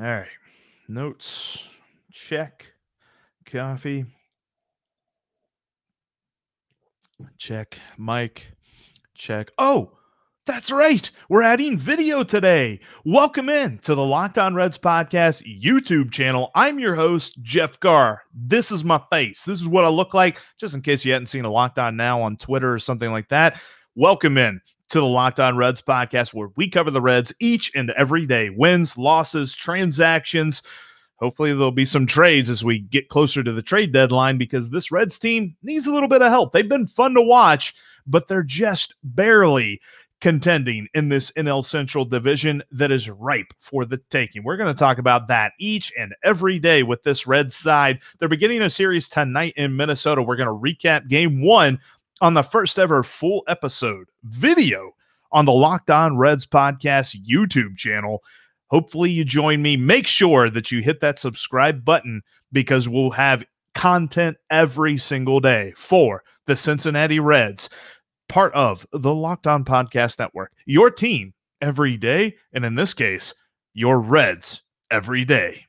All right. Notes. Check. Coffee. Check. Mike. Check. Oh, that's right. We're adding video today. Welcome in to the Lockdown Reds podcast YouTube channel. I'm your host, Jeff Gar. This is my face. This is what I look like, just in case you hadn't seen a Lockdown Now on Twitter or something like that. Welcome in to the Locked On Reds podcast, where we cover the Reds each and every day wins, losses, transactions. Hopefully, there'll be some trades as we get closer to the trade deadline because this Reds team needs a little bit of help. They've been fun to watch, but they're just barely contending in this NL Central division that is ripe for the taking. We're going to talk about that each and every day with this red side. They're beginning a series tonight in Minnesota. We're going to recap game one on the first ever full episode video on the Locked On Reds podcast YouTube channel. Hopefully, you join me. Make sure that you hit that subscribe button because we'll have content every single day for the Cincinnati Reds, part of the Locked On Podcast Network. Your team every day. And in this case, your Reds every day.